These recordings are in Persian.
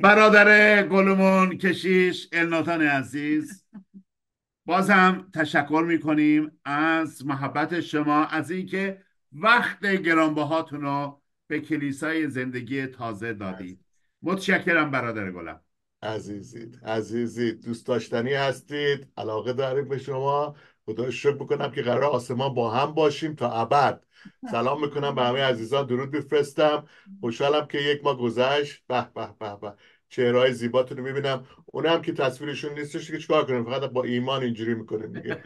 برادر گلومون کشیش الناتان عزیز باز هم تشکر میکنیم از محبت شما از اینکه وقت گرانبهاتون رو به کلیسای زندگی تازه دادید متشکرم برادر گلم عزیزید عزیزید دوست داشتنی هستید علاقه داریم به شما خدا شکر بکنم که قرار آسمان با هم باشیم تا ابد سلام میکنم به همه عزیزان درود بفرستم. خوشحالم که یک ما گذشت به به به به چهرهای زیباتون رو میبینم اون هم که تصویرشون نیستش که چکار کنیم فقط با ایمان اینجوری میکنیم دیگه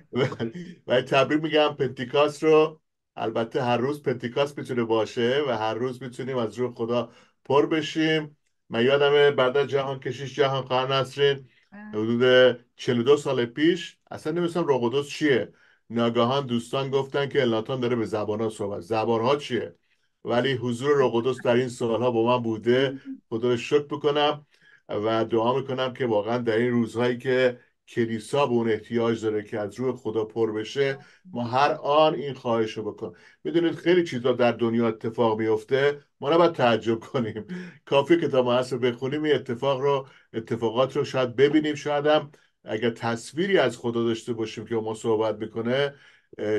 و تبریک میگم پنتیکاس رو البته هر روز پنتیکاس میتونه باشه و هر روز میتونیم از روح خدا پر بشیم من یادم بعد جهان کشیش جهان خواهر نسرین حدود 42 سال پیش اصلا نمیستم روغدوس چیه ناگهان دوستان گفتن که الناتان داره به زبان ها صحبت زبان ها چیه ولی حضور رو قدس در این سالها با من بوده خدا رو شکر بکنم و دعا میکنم که واقعا در این روزهایی که کلیسا به اون احتیاج داره که از روح خدا پر بشه ما هر آن این خواهش رو بکنم میدونید خیلی چیزا در دنیا اتفاق میفته ما نباید تعجب کنیم کافی کتاب مقدس رو بخونیم این اتفاق رو اتفاقات رو شاید ببینیم شاید هم اگر تصویری از خدا داشته باشیم که ما صحبت میکنه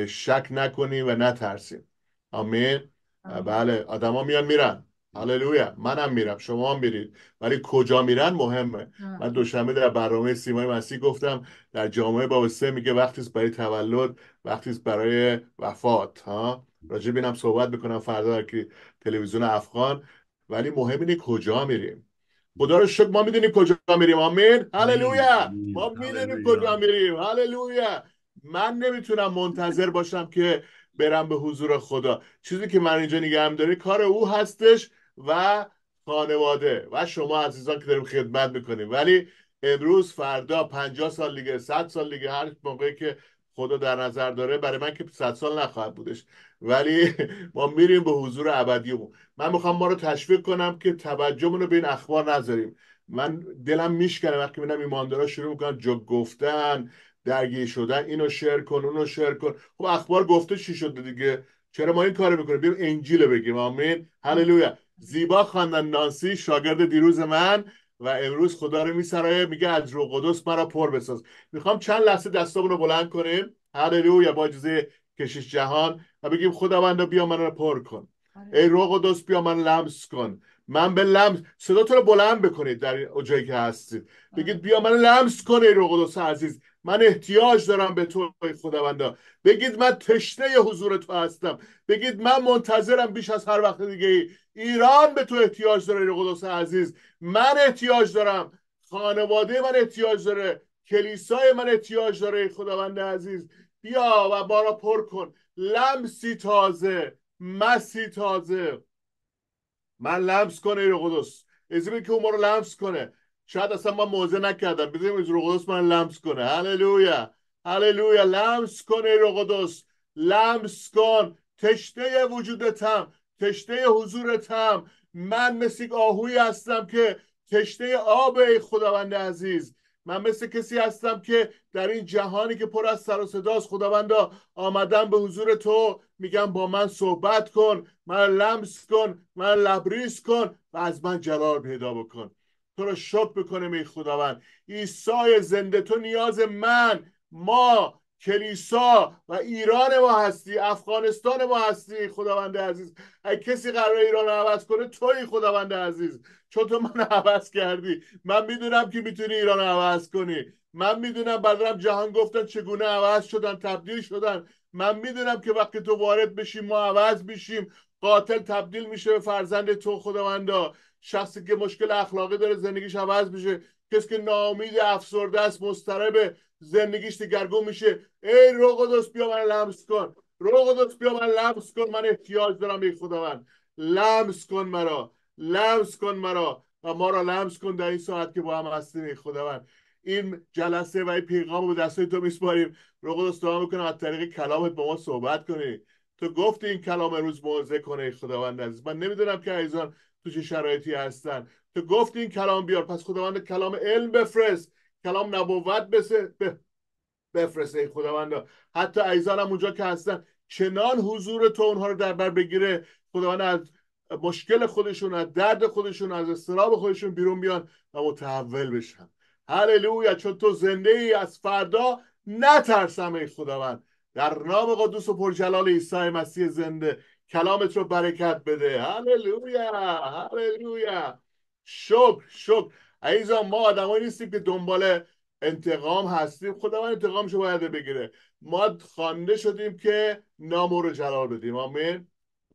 شک نکنیم و نترسیم آمین بله آدما میان میرن هللویا منم میرم شما هم میرید ولی کجا میرن مهمه من دوشنبه در برنامه سیمای مسیح گفتم در جامعه باب میگه وقتی برای تولد وقتی برای وفات ها راجع هم صحبت میکنم فردا در تلویزیون افغان ولی مهم اینه کجا میریم خدا رو شکر ما میدونیم کجا میریم آمین هللویا ما میدونیم کجا میریم هللویا من نمیتونم منتظر باشم که برم به حضور خدا چیزی که من اینجا نگه داره کار او هستش و خانواده و شما عزیزان که داریم خدمت میکنیم ولی امروز فردا 50 سال دیگه 100 سال دیگه هر موقعی که خدا در نظر داره برای من که 100 سال نخواهد بودش ولی ما میریم به حضور ابدیمون من میخوام ما رو تشویق کنم که توجهمون رو به این اخبار نذاریم من دلم میشکنه وقتی میبینم ایماندارا شروع میکنن جو گفتن درگیر شدن اینو شیر کن اونو شیر کن خب اخبار گفته چی شده دیگه چرا ما این کارو میکنیم بیم انجیل بگیم آمین هللویا زیبا خواندن نانسی شاگرد دیروز من و امروز خدا رو میسرایه میگه از روح مرا پر بساز میخوام چند لحظه دستامون رو بلند کنیم هللویا با اجازه کشش جهان و بگیم خداوندا بیا من رو پر کن آره. ای روح قدس بیا من لمس کن من به لمس صدا تو رو بلند بکنید در جایی که هستید آره. بگید بیا من لمس کن ای روح قدس عزیز من احتیاج دارم به تو خداوندا بگید من تشنه حضور تو هستم بگید من منتظرم بیش از هر وقت دیگه ایران به تو احتیاج داره ای قدس عزیز من احتیاج دارم خانواده من احتیاج داره کلیسای من احتیاج داره خداوند عزیز بیا و بارا پر کن لمسی تازه مسی تازه من لمس کنه رو قدس ازیبه که اون ما رو لمس کنه شاید اصلا ما موزه نکردم بذاریم ایرو قدس من لمس کنه هللویا هللویا لمس کنه ای قدس لمس کن تم، وجودتم تشته حضورتم من مثل آهوی هستم که تشته آب ای خداوند عزیز من مثل کسی هستم که در این جهانی که پر از سر و صداست خداوندا آمدم به حضور تو میگم با من صحبت کن من لمس کن من لبریز کن و از من جلال پیدا بکن تو رو شکر بکنم ای خداوند عیسی زنده تو نیاز من ما کلیسا و ایران ما هستی افغانستان ما هستی خداوند عزیز اگه کسی قرار ایران رو عوض کنه توی خداوند عزیز چون تو من عوض کردی من میدونم که میتونی ایران رو عوض کنی من میدونم برادرم جهان گفتن چگونه عوض شدن تبدیل شدن من میدونم که وقتی تو وارد بشی ما عوض میشیم قاتل تبدیل میشه به فرزند تو خداوندا شخصی که مشکل اخلاقی داره زندگیش عوض میشه کسی که نامید افسرده است مضطربه زندگیش دگرگون میشه ای رو قدس بیا من لمس کن رو قدس بیا من لمس کن من احتیاج دارم ای خداوند لمس کن مرا لمس کن مرا و ما را لمس کن در این ساعت که با هم هستیم ای خداوند این جلسه و این پیغام رو به دستای تو میسپاریم رو قدس دعا میکنم از طریق کلامت با ما صحبت کنی تو گفتی این کلام روز موزه کنه ای خداوند عزیز من نمیدونم که عزیزان تو چه شرایطی هستن تو گفتی این کلام بیار پس خداوند کلام علم بفرست کلام نبوت بفرسته خداوندا حتی ایزان هم اونجا که هستن چنان حضور تو اونها رو در بر بگیره خداوند از مشکل خودشون از درد خودشون از استراب خودشون بیرون بیان و متحول بشن هللویا چون تو زنده ای از فردا نترسم ای خداوند در نام قدوس و پرجلال عیسی مسیح زنده کلامت رو برکت بده هللویا هللویا شکر شکر عزیزان ما آدمایی نیستیم که دنبال انتقام هستیم خدا من انتقامشو باید بگیره ما خوانده شدیم که نامو رو جلال بدیم آمین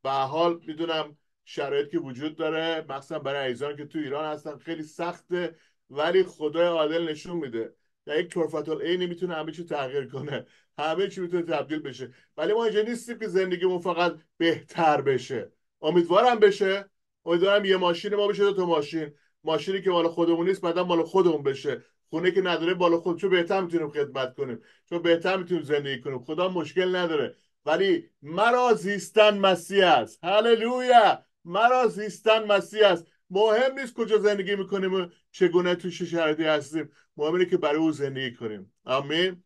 به حال میدونم شرایط که وجود داره مخصوصا برای عزیزان که تو ایران هستن خیلی سخته ولی خدای عادل نشون میده در یک کرفتال ای میتونه همه چی تغییر کنه همه چی میتونه تبدیل بشه ولی ما اینجا نیستیم که زندگیمون فقط بهتر بشه امیدوارم بشه امیدوارم یه ماشین ما بشه دو تا ماشین ماشینی که مال خودمون نیست بعدا مال خودمون بشه خونه که نداره بالا خود چون بهتر میتونیم خدمت کنیم چون بهتر میتونیم زندگی کنیم خدا مشکل نداره ولی مرا زیستن مسیح است هللویا مرا زیستن مسیح است مهم نیست کجا زندگی میکنیم و چگونه تو شرایطی هستیم مهم اینه که برای او زندگی کنیم آمین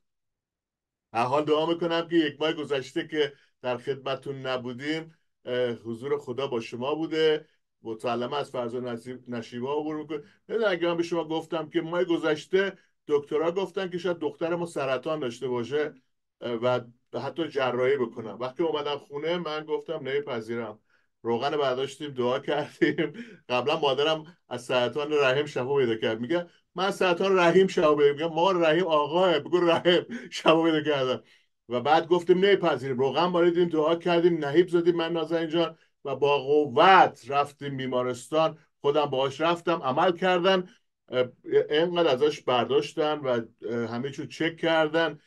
هر حال دعا میکنم که یک ماه گذشته که در خدمتتون نبودیم حضور خدا با شما بوده متعلمه از فرزا نشیبا عبور میکنه نه اگه من به شما گفتم که ماه گذشته دکترها گفتن که شاید دختر ما سرطان داشته باشه و حتی جراحی بکنم وقتی اومدم خونه من گفتم نمیپذیرم روغن برداشتیم دعا کردیم قبلا مادرم از سرطان رحم شفا پیدا کرد میگه من سرطان رحم شفا پیدا میگه ما رحم آقاه بگو رحم شفا پیدا کردم و بعد گفتیم نمیپذیریم روغن باریدیم دعا کردیم نهیب زدیم من نازنین جان و با قوت رفتیم بیمارستان خودم باهاش رفتم عمل کردن اینقدر ازش برداشتن و همه چیو چک کردن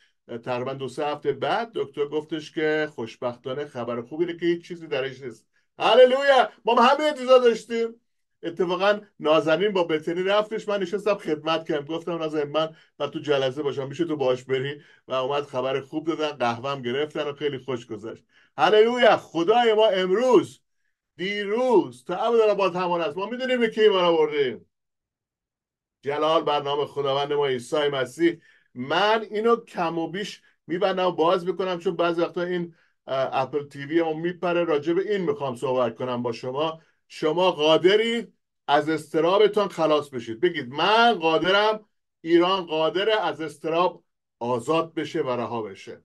تقریبا دو سه هفته بعد دکتر گفتش که خوشبختانه خبر خوبی که هیچ چیزی درش نیست هللویا ما همه اتیزا داشتیم اتفاقا نازنین با بتنی رفتش من نشستم خدمت کردم گفتم نازنین من و تو جلسه باشم میشه تو باش بری و اومد خبر خوب دادن قهوهم گرفتن و خیلی خوش گذشت هللویا خدای ما امروز دیروز تا ابد با تمام است ما میدونیم به کی ایمان آوردیم جلال برنامه خداوند ما عیسی مسیح من اینو کم و بیش میبندم و باز میکنم چون بعضی وقتا این اپل تیوی ما میپره راجع به این میخوام صحبت کنم با شما شما قادری از استرابتان خلاص بشید بگید من قادرم ایران قادر از استراب آزاد بشه و رها بشه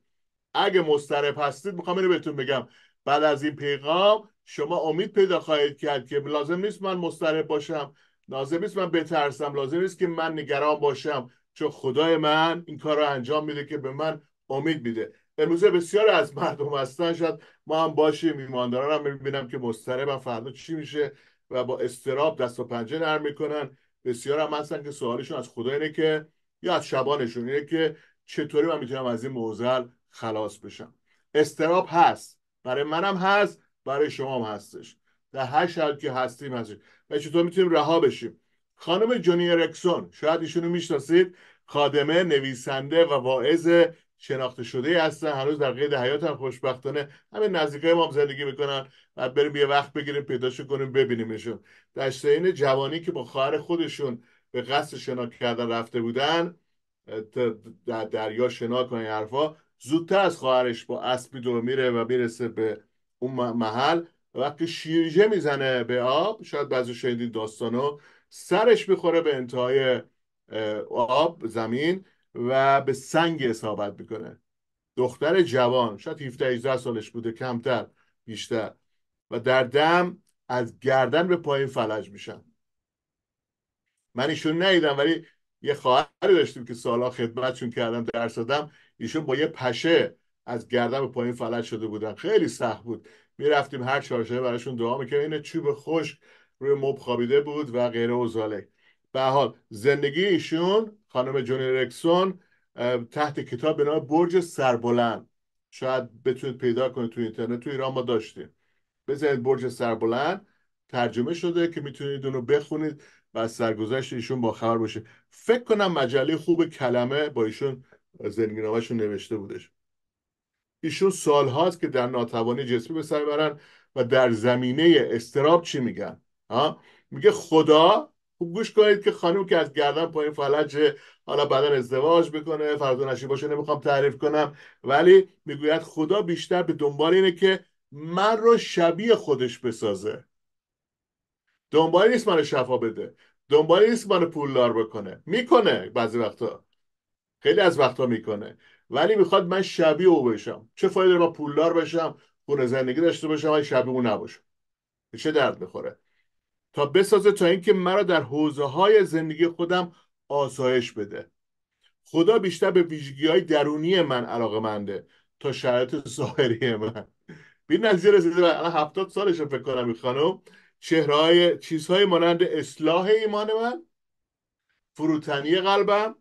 اگه مسترب هستید میخوام اینو بهتون بگم بعد از این پیغام شما امید پیدا خواهید کرد که لازم نیست من مضطرب باشم لازم نیست من بترسم لازم نیست که من نگران باشم چون خدای من این کار رو انجام میده که به من امید میده امروزه بسیار از مردم هستن شاید ما هم باشیم ایمانداران هم میبینم که مضطربم فردا چی میشه و با استراب دست و پنجه نرم میکنن بسیار هم هستن که سوالشون از خدا اینه که یا از شبانشون اینه که چطوری من میتونم از این موزل خلاص بشم استراب هست برای منم هست برای شما هم هستش در هر شرط که هستیم هستش و چطور میتونیم رها بشیم خانم جونی ارکسون شاید ایشونو میشناسید خادمه نویسنده و واعظ شناخته شده هستن هنوز در قید حیات هم خوشبختانه همین نزدیکای ما هم زندگی میکنن بعد بریم یه وقت بگیریم پیداشو کنیم ببینیمشون در سین جوانی که با خواهر خودشون به قصد شنا کردن رفته بودن در دریا شنا کردن حرفا زودتر از خواهرش با اسبی میره و میرسه به اون محل وقتی شیرجه میزنه به آب شاید بعضی شنیدید داستانو سرش میخوره به انتهای آب زمین و به سنگ اصابت میکنه دختر جوان شاید 17 18 سالش بوده کمتر بیشتر و در دم از گردن به پایین فلج میشن من ایشون ندیدم ولی یه خواهری داشتیم که سالا خدمتشون کردم درس دادم ایشون با یه پشه از گردن به پایین فلج شده بودن خیلی سخت بود میرفتیم هر چهارشنبه براشون دعا میکردیم این چوب خشک روی مب خوابیده بود و غیره و زاله به حال زندگی ایشون خانم جونی رکسون تحت کتاب به نام برج سربلند شاید بتونید پیدا کنید تو اینترنت تو ایران ما داشتیم بزنید برج سربلند ترجمه شده که میتونید اونو بخونید و از سرگذشت ایشون با خبر باشه فکر کنم مجله خوب کلمه با ایشون زندگی نوشته بودش ایشون سال هاست که در ناتوانی جسمی به سر برن و در زمینه استراب چی میگن میگه خدا خوب گوش کنید که خانم که از گردن پایین فلج حالا بدن ازدواج بکنه فردا باشه نمیخوام تعریف کنم ولی میگوید خدا بیشتر به دنبال اینه که من رو شبیه خودش بسازه دنبال نیست منو شفا بده دنبال نیست منو پولدار بکنه میکنه بعضی وقتا خیلی از وقتا میکنه ولی میخواد من شبیه او بشم چه فایده رو با پولدار بشم خونه زندگی داشته باشم ولی شبیه او نباشم چه درد میخوره تا بسازه تا اینکه مرا در حوزه های زندگی خودم آسایش بده خدا بیشتر به ویژگی های درونی من علاقه منده تا شرایط ظاهری من بین نظیر رسیده الان هفتاد رو فکر کنم این خانم چهرهای چیزهای مانند اصلاح ایمان من فروتنی قلبم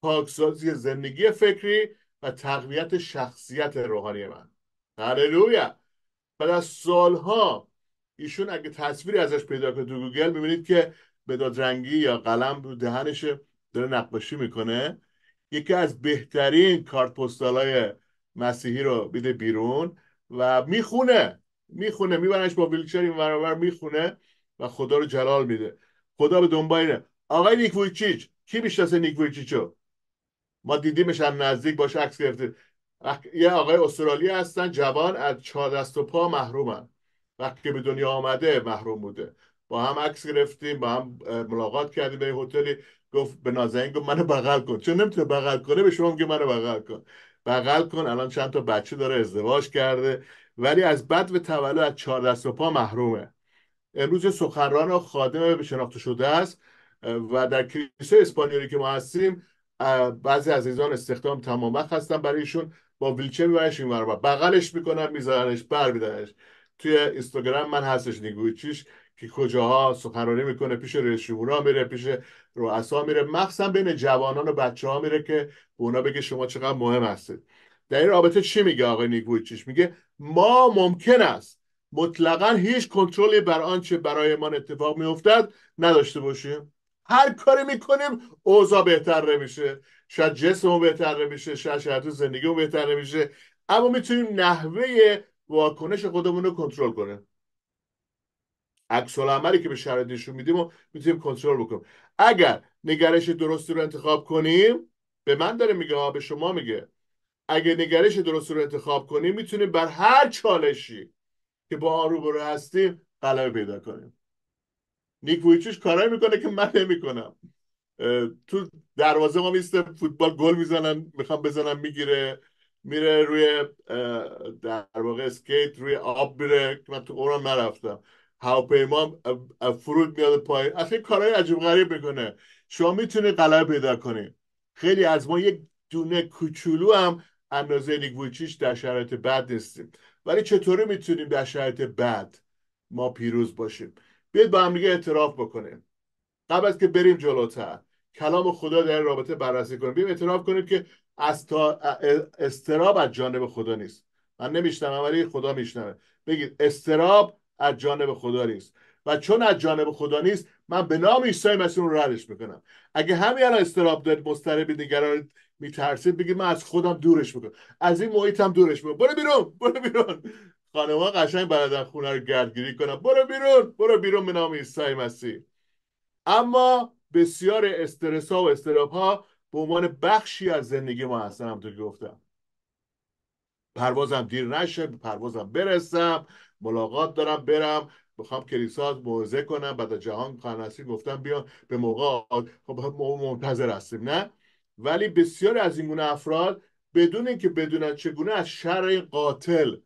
پاکسازی زندگی فکری و تقویت شخصیت روحانی من هللویا بعد از سالها ایشون اگه تصویری ازش پیدا کنید تو گوگل میبینید که بداد رنگی یا قلم رو دهنش داره نقاشی میکنه یکی از بهترین کارت های مسیحی رو میده بیرون و میخونه میخونه میبرنش با ویلچر این برابر میخونه و خدا رو جلال میده خدا به دنبال اینه آقای نیکویچیچ کی میشناسه نیکویچیچو ما دیدیمش هم نزدیک باش عکس گرفته یه آقای استرالی هستن جوان از چهار دست و پا محرومن وقتی به دنیا آمده محروم بوده با هم عکس گرفتیم با هم ملاقات کردیم به هتلی گفت به نازنین گفت منو بغل کن چون نمیتونه بغل کنه به شما میگه منو بغل کن بغل کن الان چند تا بچه داره ازدواج کرده ولی از بد به تولد از چهار دست و پا محرومه امروز سخنران و خادم به شناخته شده است و در کلیسای اسپانیولی که ما هستیم بعضی عزیزان استخدام تمام وقت هستن برایشون با ویلچه میبرنش اینور بغلش میکنن میذارنش بر میدنش توی اینستاگرام من هستش نیگویچیش که کجاها سخنرانی میکنه پیش رئیس میره پیش رؤسا میره مخصوصا بین جوانان و بچه ها میره که به اونا بگه شما چقدر مهم هستید در این رابطه چی میگه آقای چیش میگه ما ممکن است مطلقا هیچ کنترلی بر آنچه برای ما اتفاق میافتد نداشته باشیم هر کاری میکنیم اوضاع بهتر نمیشه شاید اون بهتر نمیشه شاید زندگی زندگیمون بهتر نمیشه اما میتونیم نحوه واکنش خودمون رو کنترل کنیم عکس عملی که به شرایط نشون میدیم و میتونیم کنترل بکنیم اگر نگرش درستی رو انتخاب کنیم به من داره میگه به شما میگه اگر نگرش درستی رو انتخاب کنیم میتونیم بر هر چالشی که با آن روبرو هستیم غلبه پیدا کنیم نیکویچوش کارای میکنه که من نمیکنم تو دروازه ما میسته فوتبال گل میزنن میخوام بزنم میگیره میره روی در واقع اسکیت روی آب میره من تو اونم نرفتم هواپیما فرود میاد پای. اصلا کارهای عجیب غریب میکنه شما میتونید غلبه پیدا کنید خیلی از ما یک دونه کوچولو هم اندازه نیکویچیش در شرایط بد نیستیم ولی چطوری میتونیم در شرایط بد ما پیروز باشیم بیاید با همدیگه اعتراف بکنیم قبل از که بریم جلوتر کلام خدا در رابطه بررسی کنیم بیم اعتراف کنیم که از تا استراب از جانب خدا نیست من نمیشنم ولی خدا میشنمه بگید استراب از جانب خدا نیست و چون از جانب خدا نیست من به نام عیسی مسیح اون ردش میکنم اگه همین الان استراب دارید به نگران میترسید بگید من از خودم دورش میکنم از این محیطم دورش میکنم برو بیرون برو بیرون خانما قشنگ برادر خونه رو گردگیری کنن برو بیرون برو بیرون به نام عیسی مسیح اما بسیار استرس ها و استراب ها به عنوان بخشی از زندگی ما هستن همونطور که گفتم پروازم دیر نشه پروازم برسم ملاقات دارم برم میخوام کلیسا موزه کنم بعد از جهان خانسی گفتم بیان به موقع خب، منتظر هستیم نه ولی بسیار از این گونه افراد بدون اینکه بدونن چگونه از شر قاتل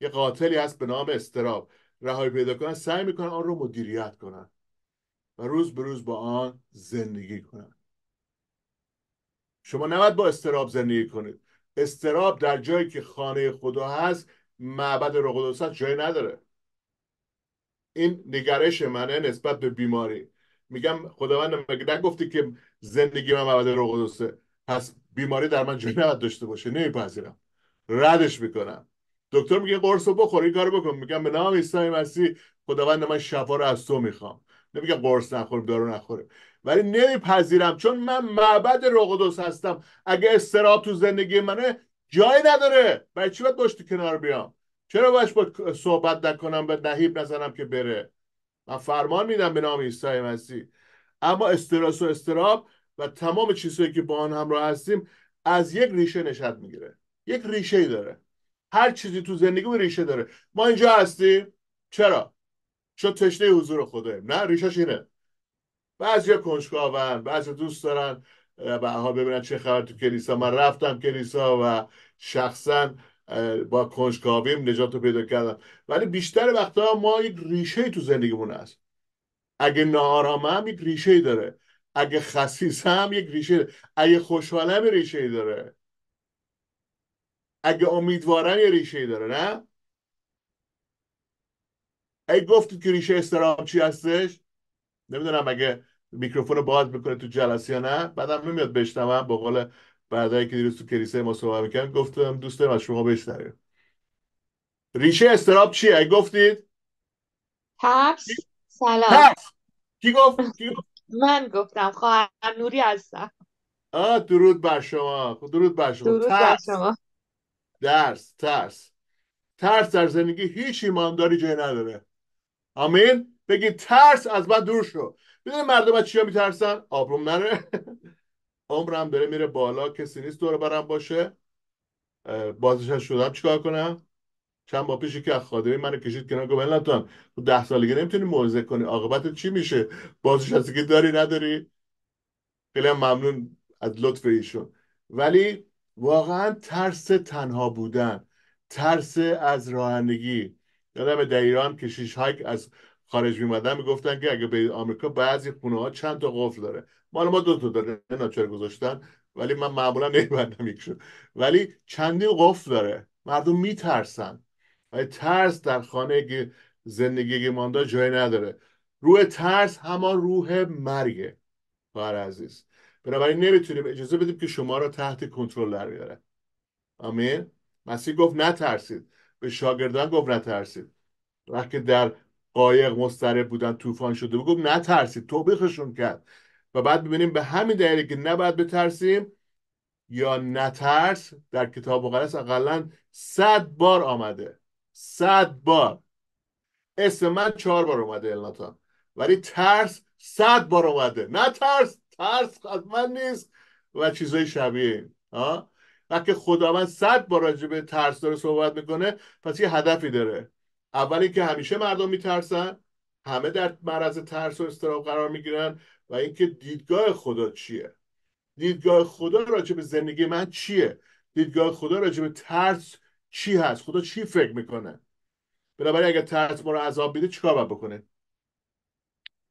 یه قاتلی هست به نام استراب رهایی پیدا کنن سعی میکنن آن رو مدیریت کنن و روز به روز با آن زندگی کنن شما نباید با استراب زندگی کنید استراب در جایی که خانه خدا هست معبد رو قدس جایی نداره این نگرش منه نسبت به بیماری میگم خداوند مگه نگفتی که زندگی من معبد رو پس بیماری در من جایی نباید داشته باشه نمیپذیرم ردش میکنم دکتر میگه قرص رو بخور این کارو بکن میگم به نام عیسی مسیح خداوند من شفا رو از تو میخوام نمیگه قرص نخور دارو نخوره ولی نمیپذیرم چون من معبد روح هستم اگه استراب تو زندگی منه جایی نداره برای چی باید باش کنار بیام چرا باش با صحبت نکنم به نهیب نزنم که بره من فرمان میدم به نام عیسی مسیح اما استرس و استراب و تمام چیزهایی که با آن همراه هستیم از یک ریشه نشد میگیره یک ریشه ای داره هر چیزی تو زندگی ریشه داره ما اینجا هستیم چرا چون تشنه حضور خداییم نه ریشش اینه بعضی کنجکاون بعضی دوست دارن بها ببینن چه خبر تو کلیسا من رفتم کلیسا و شخصا با کنجکاویم نجات رو پیدا کردم ولی بیشتر وقتها ما یک ریشه تو زندگیمون هست اگه ناآرام هم یک ریشه داره اگه خصیص هم یک ریشه داره. اگه هم ریشه داره اگه امیدوارن یه ریشه ای داره نه ای گفتید که ریشه استرام چی هستش نمیدونم اگه میکروفون رو باز میکنه تو جلسه یا نه بعدم نمیاد بشنوم با قول بعدایی که دیروز تو کلیسه ما صحبت میکنم گفتم دوست داریم از شما بشنویم ریشه استراب چیه ای گفتید ترس سلام کی گفت من گفتم خواهر نوری هستم آه درود بر شما درود بر شما درود بر شما درس ترس ترس در زندگی هیچ ایمانداری جای نداره آمین بگی ترس از من دور شو میدونی مردم از چیا میترسن آبروم نره عمرم داره میره بالا کسی نیست دور برم باشه بازنشسته شدم چیکار کنم چند با پیشی که از خادمی منو کشید کنار گفت نتونم تو ده سالگی نمیتونی موعظه کنی عاقبت چی میشه بازش که داری نداری خیلی ممنون از لطف ایشون ولی واقعا ترس تنها بودن ترس از راهندگی یادم در ایران کشیش هایک از خارج میمدن میگفتن که اگه به آمریکا بعضی خونه ها چند تا قفل داره مال ما دو تا داره ناچار گذاشتن ولی من معمولا نمیبندم شد ولی چندین قفل داره مردم میترسن و ترس در خانه زندگی ماندا جای نداره روح ترس همان روح مرگه خواهر عزیز بنابراین نمیتونیم اجازه بدیم که شما را تحت کنترل در بیاره آمین مسیح گفت نترسید به شاگردان گفت نترسید وقتی در قایق مضطرب بودن طوفان شده بود گفت نترسید توبیخشون کرد و بعد ببینیم به همین دلیلی که نباید بترسیم یا نترس در کتاب مقدس اقلا صد بار آمده صد بار اسم من چهار بار اومده الناتان ولی ترس صد بار اومده نترس ترس از من نیست و چیزای شبیه ها وقتی خداوند صد بار راجع به ترس داره صحبت میکنه پس یه هدفی داره اول که همیشه مردم میترسن همه در معرض ترس و استراب قرار میگیرن و اینکه دیدگاه خدا چیه دیدگاه خدا راجع به زندگی من چیه دیدگاه خدا راجع به ترس چی هست خدا چی فکر میکنه بنابراین اگر ترس ما رو عذاب بده چیکار باید بکنه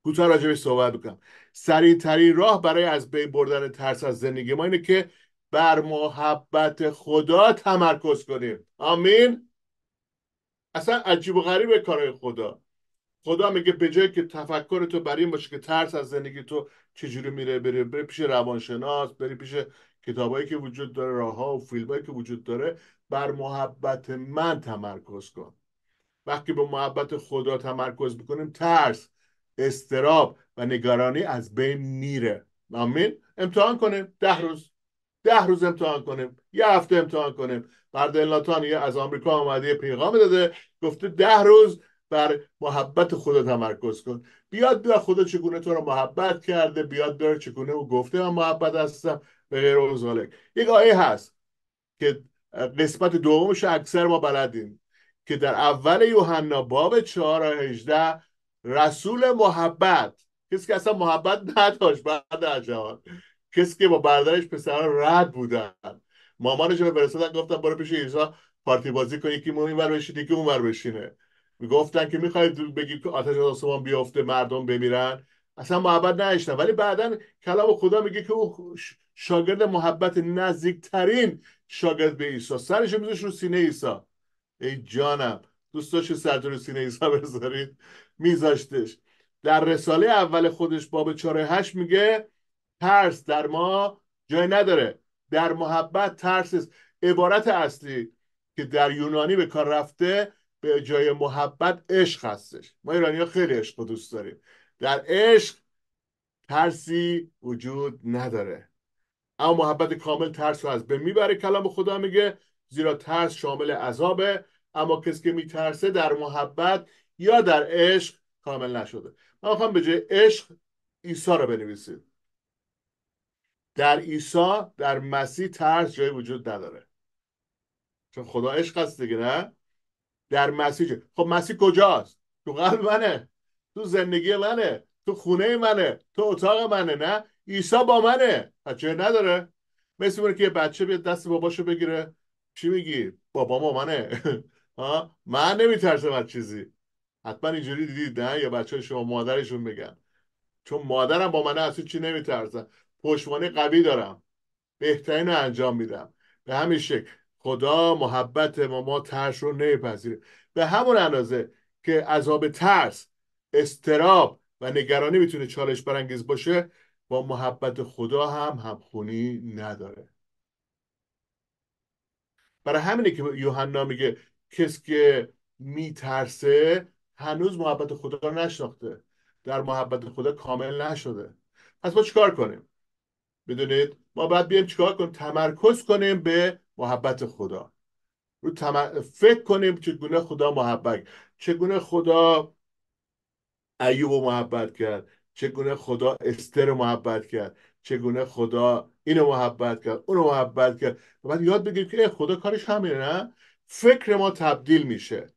کوتاه راجبش صحبت بکنم سریع ترین راه برای از بین بردن ترس از زندگی ما اینه که بر محبت خدا تمرکز کنیم آمین اصلا عجیب و غریب کارهای خدا خدا میگه به جای که تفکر تو بر این باشه که ترس از زندگی تو چجوری میره بری بری پیش روانشناس بری پیش کتابایی که وجود داره راهها و فیلمایی که وجود داره بر محبت من تمرکز کن وقتی به محبت خدا تمرکز میکنیم ترس استراب و نگرانی از بین میره آمین امتحان کنیم ده روز ده روز امتحان کنیم یه هفته امتحان کنیم مرد یه از آمریکا آمده پیغام داده گفته ده روز بر محبت خدا تمرکز کن بیاد بیا خدا چگونه تو رو محبت کرده بیاد بیا چگونه او گفته من محبت هستم به غیر اوزالک یک آیه هست که قسمت دومش اکثر ما بلدیم که در اول یوحنا باب 4 و 18 رسول محبت کسی که اصلا محبت نداشت بعد از جهان کسی که با برادرش پسران رد بودن مامانش رو فرستادن گفتن برو پیش عیسی پارتی بازی کن یکی اون ور بشین یکی اونور بشینه گفتن که میخواید بگید که آتش از آسمان بیفته مردم بمیرن اصلا محبت نداشتن ولی بعدا کلام خدا میگه که او شاگرد محبت نزدیکترین شاگرد به عیسی سرش میذاره رو سینه عیسی ای جانم دوست صدر سینه ایسا بذارید میذاشتش در رساله اول خودش باب 48 میگه ترس در ما جای نداره در محبت ترس است عبارت اصلی که در یونانی به کار رفته به جای محبت عشق هستش ما ایرانی ها خیلی عشق دوست داریم در عشق ترسی وجود نداره اما محبت کامل ترس رو از به میبره کلام خدا میگه زیرا ترس شامل عذابه اما کسی که میترسه در محبت یا در عشق کامل نشده من میخوام به جای عشق عیسی رو بنویسید در عیسی در مسیح ترس جای وجود نداره چون خدا عشق هست دیگه نه در مسیح جای. خب مسیح کجاست تو قلب منه تو زندگی منه تو خونه منه تو اتاق منه نه عیسی با منه بچه نداره مثل که یه بچه بیاد دست باباشو بگیره چی میگی بابا با منه من من نمیترسم از چیزی حتما اینجوری دیدید نه یا بچه شما مادرشون بگن چون مادرم با من اصلا چی نمیترسم پشتوانه قوی دارم بهترین رو انجام میدم به همین شکل خدا محبت ما ما ترس رو نمیپذیره به همون اندازه که عذاب ترس استراب و نگرانی میتونه چالش برانگیز باشه با محبت خدا هم همخونی نداره برای همینه که یوحنا میگه کسی که میترسه هنوز محبت خدا رو نشناخته در محبت خدا کامل نشده پس ما چیکار کنیم بدونید ما باید بیایم چیکار کنیم تمرکز کنیم به محبت خدا رو فکر کنیم چگونه خدا محبت چگونه خدا ایوب رو محبت کرد چگونه خدا استر محبت کرد چگونه خدا اینو محبت کرد اونو محبت کرد و بعد یاد بگیریم که خدا کارش همینه نه فکر ما تبدیل میشه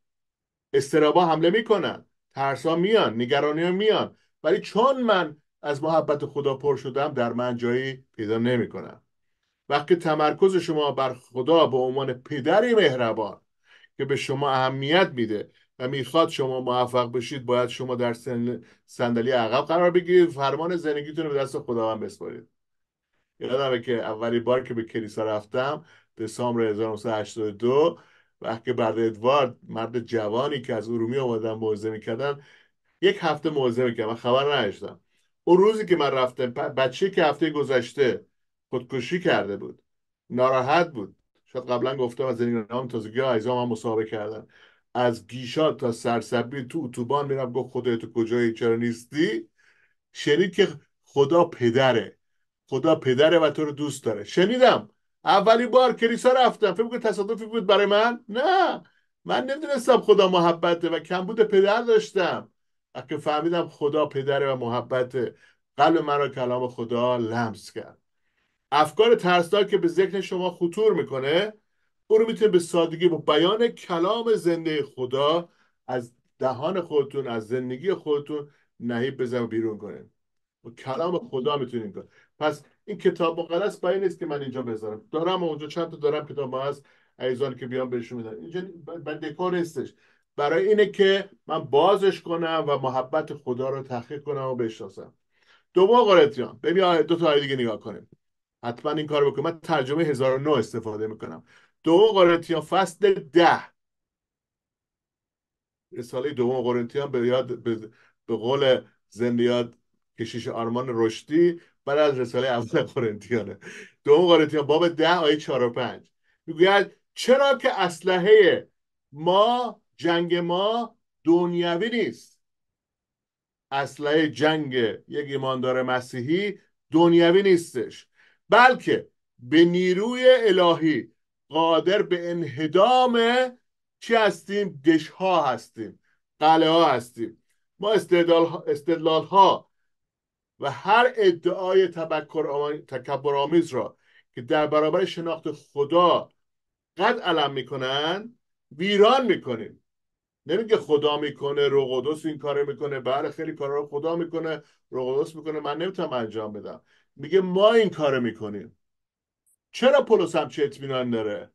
استرابا حمله میکنن ترسا میان نگرانی میان ولی چون من از محبت خدا پر شدم در من جایی پیدا نمیکنم وقتی تمرکز شما بر خدا به عنوان پدری مهربان که به شما اهمیت میده و میخواد شما موفق بشید باید شما در صندلی عقب قرار بگیرید فرمان زندگیتون رو به دست خداوند بسپارید یادمه که اولین بار که به کلیسا رفتم دسامبر 1982 وقتی برده ادوارد مرد جوانی که از ارومی آمدن موعظه میکردن یک هفته موعظه کردم من خبر نداشتم اون روزی که من رفتم بچه که هفته گذشته خودکشی کرده بود ناراحت بود شاید قبلا گفتم از این نام تازگی ها هم مصاحبه کردن از گیشان تا سرسبی تو اتوبان میرم گفت خدای تو کجایی چرا نیستی شنید که خدا پدره خدا پدره و تو رو دوست داره شنیدم اولی بار کلیسا رفتم فکر که تصادفی بود برای من نه من نمیدونستم خدا محبته و کمبود پدر داشتم که فهمیدم خدا پدره و محبته قلب من کلام خدا لمس کرد افکار ترسناک که به ذهن شما خطور میکنه او رو به سادگی با بیان کلام زنده خدا از دهان خودتون از زندگی خودتون نهیب بزن و بیرون کنه. و کلام خدا میتونید پس این کتاب مقدس برای نیست که من اینجا بذارم دارم اونجا چند تا دارم کتاب از هست که بیان بهشون میدن اینجا من دکور نیستش برای اینه که من بازش کنم و محبت خدا رو تحقیق کنم و بشناسم دوم قرنتیان ببین دو تا آیه دیگه نگاه کنیم حتما این کار بکنم من ترجمه 1009 استفاده میکنم دوم قرنتیان فصل ده رساله دوم قرنتیان به یاد به قول زندیات کشیش آرمان رشدی برای از رساله اول قرنتیانه دوم قرنتیان باب ده آیه 4 و پنج میگوید چرا که اسلحه ما جنگ ما دنیوی نیست اسلحه جنگ یک ایماندار مسیحی دنیوی نیستش بلکه به نیروی الهی قادر به انهدام چی هستیم دشها هستیم قلعه ها هستیم ما استدلال ها و هر ادعای تبکر تکبر آمیز را که در برابر شناخت خدا قد علم میکنن ویران میکنیم نمیگه خدا میکنه روقدس این کاره میکنه بله خیلی کارا رو خدا میکنه روقدس میکنه من نمیتونم انجام بدم میگه ما این کاره میکنیم چرا پولس هم چه اطمینان داره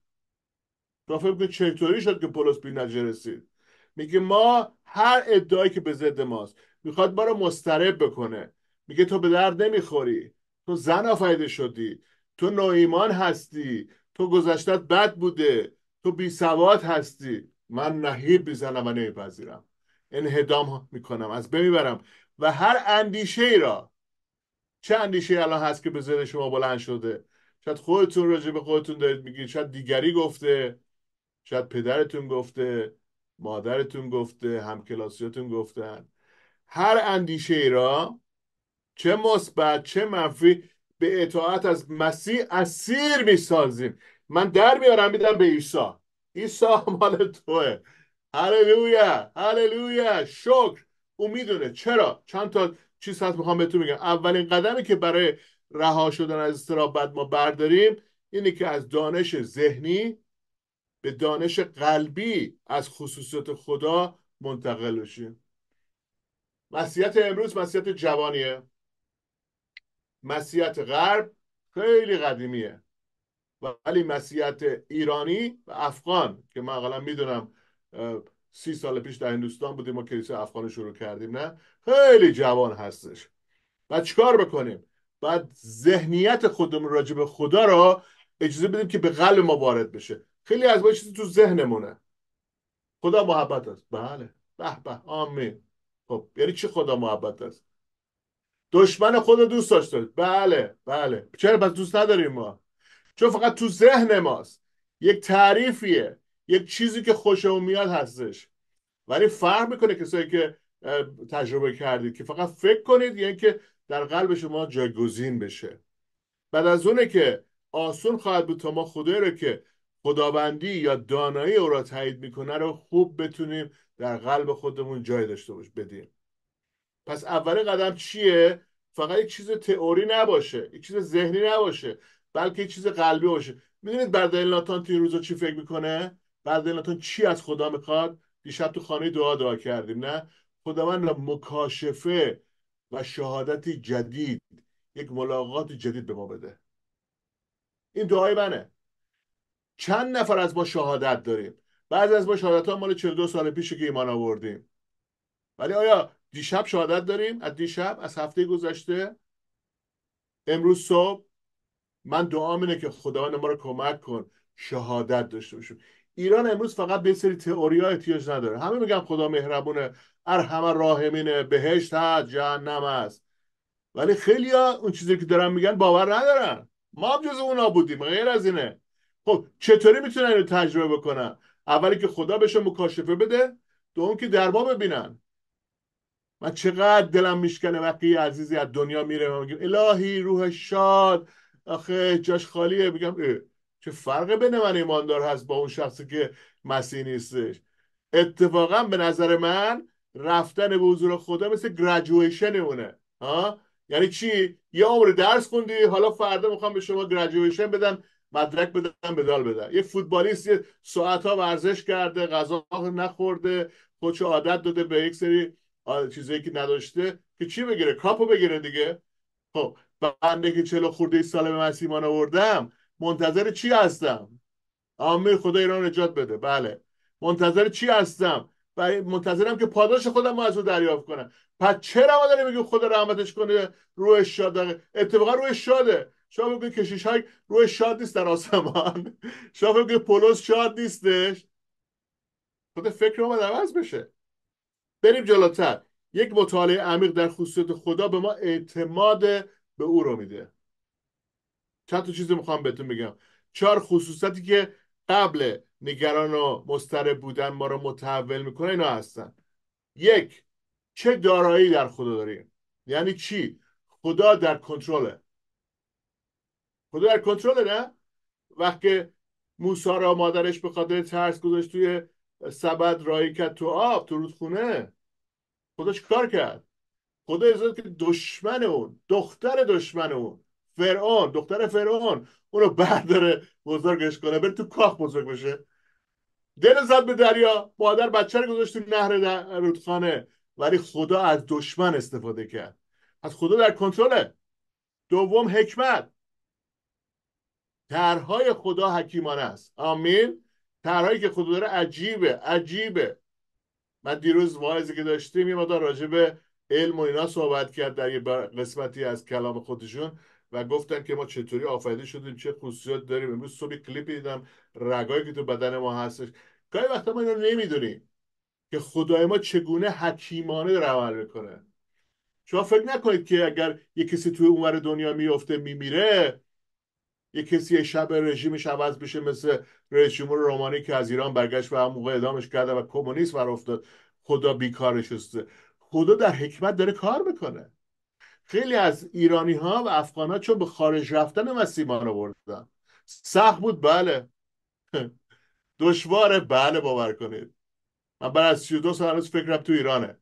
تو فکر چطوری شد که پولس بی نجه رسید میگه ما هر ادعایی که به ضد ماست میخواد ما رو مسترب بکنه میگه تو به درد نمیخوری تو زن آفریده شدی تو نویمان هستی تو گذشتت بد بوده تو بی سواد هستی من نهیر بی زنم و نمیپذیرم انهدام میکنم از بمیبرم و هر اندیشه ای را چه اندیشه الان هست که به ذهن شما بلند شده شاید خودتون راجع به خودتون دارید میگید شاید دیگری گفته شاید پدرتون گفته مادرتون گفته همکلاسیاتون گفتن هر اندیشه ای را چه مثبت چه منفی به اطاعت از مسیح اسیر میسازیم من در میارم میدم به عیسی عیسی مال توه هللویا هللویا شکر او میدونه چرا چند تا چیز هست میخوام بهتون میگم اولین قدمی که برای رها شدن از بعد ما برداریم اینه که از دانش ذهنی به دانش قلبی از خصوصیت خدا منتقل بشیم مسیحیت امروز مسیحیت جوانیه مسیحیت غرب خیلی قدیمیه ولی مسیحیت ایرانی و افغان که من اقلا میدونم سی سال پیش در هندوستان بودیم و کلیسای افغان شروع کردیم نه خیلی جوان هستش و چیکار بکنیم باید ذهنیت خودمون راجب خدا را اجازه بدیم که به قلب ما وارد بشه خیلی از ما چیزی تو ذهنمونه خدا محبت است بله به به آمین خب یعنی چی خدا محبت است دشمن خود دوست داشته بله بله چرا پس دوست نداریم ما چون فقط تو ذهن ماست یک تعریفیه یک چیزی که خوشمون میاد هستش ولی فرق میکنه کسایی که تجربه کردید که فقط فکر کنید یعنی که در قلب شما جایگزین بشه بعد از اونه که آسون خواهد بود تا ما خدایی رو که خداوندی یا دانایی او را تایید میکنه رو خوب بتونیم در قلب خودمون جای داشته باش بدیم پس اول قدم چیه فقط یک چیز تئوری نباشه یک چیز ذهنی نباشه بلکه یک چیز قلبی باشه میدونید بردل ناتان توی روزا چی فکر میکنه بردل چی از خدا میخواد دیشب تو خانه دعا دعا کردیم نه خداوند مکاشفه و شهادتی جدید یک ملاقات جدید به ما بده این دعای منه چند نفر از ما شهادت داریم بعضی از ما شهادت ها مال 42 سال پیشه که ایمان آوردیم ولی آیا دیشب شهادت داریم از دیشب از هفته گذشته امروز صبح من دعا که خداوند ما رو کمک کن شهادت داشته باشیم ایران امروز فقط به سری ها احتیاج نداره همه میگن خدا مهربونه همه راهمینه بهشت هست جهنم است ولی خیلی ها اون چیزی که دارن میگن باور ندارن ما هم جز اونا بودیم غیر از اینه خب چطوری میتونن اینو تجربه بکنن اولی که خدا بهشون مکاشفه بده دوم که دربا ببینن من چقدر دلم میشکنه وقتی عزیزی از دنیا میره و میگم الهی روح شاد آخه جاش خالیه میگم چه فرق بین من ایماندار هست با اون شخصی که مسیح نیستش اتفاقا به نظر من رفتن به حضور خدا مثل گریجویشن اونه ها یعنی چی یه عمر درس خوندی حالا فردا میخوام به شما گریجویشن بدن مدرک بدن بدال بدن یه فوتبالیست یه ساعت ها ورزش کرده غذا نخورده خودشو عادت داده به یک سری آره، چیزایی که نداشته که چی بگیره کاپو بگیره دیگه خب بنده که چلو خورده سال به مسیح آوردم منتظر چی هستم آمه خدا ایران نجات بده بله منتظر چی هستم برای منتظرم که پاداش خودم از او دریافت کنم پس چرا ما داریم میگیم خدا رحمتش کنه روح شاد اتفاقا روح شاده شما بگید کشیش های روح شاد نیست در آسمان شما بگید پولس شاد نیستش خود فکر ما عوض بشه بریم جلوتر یک مطالعه عمیق در خصوصیت خدا به ما اعتماد به او رو میده چند تا چیزی میخوام بهتون بگم چهار خصوصیتی که قبل نگران و مضطرب بودن ما رو متحول میکنه اینا هستن یک چه دارایی در خدا داریم یعنی چی خدا در کنترله خدا در کنترله نه وقتی موسی را مادرش به خاطر ترس گذاشت توی سبد رای کرد تو آب تو رودخونه خدا کار کرد خدا اجازه که دشمن اون دختر دشمن اون فرعون دختر فرعون اونو برداره بزرگش کنه بره تو کاخ بزرگ بشه دل زد به دریا مادر بچه رو گذاشت تو نهر رودخانه ولی خدا از دشمن استفاده کرد از خدا در کنترله دوم حکمت طرحهای خدا حکیمانه است آمین ترهایی که خود داره عجیبه عجیبه من دیروز واعظی که داشتیم یه مدار راجع به علم و اینا صحبت کرد در یه قسمتی از کلام خودشون و گفتن که ما چطوری آفریده شدیم چه خصوصیات داریم امروز صبح کلیپی دیدم رگایی که تو بدن ما هستش گاهی وقتا ما اینو نمیدونیم که خدای ما چگونه حکیمانه در عمل میکنه شما فکر نکنید که اگر یه کسی توی اونور دنیا میفته میمیره یه کسی شب رژیمش عوض بشه مثل رژیم جمهور رومانی که از ایران برگشت و هم موقع اعدامش کرده و کمونیست ور افتاد خدا بیکارش است خدا در حکمت داره کار میکنه خیلی از ایرانی ها و افغان ها چون به خارج رفتن رو بردن سخت بود بله دشواره بله باور کنید من بعد از 32 سال هنوز فکرم تو ایرانه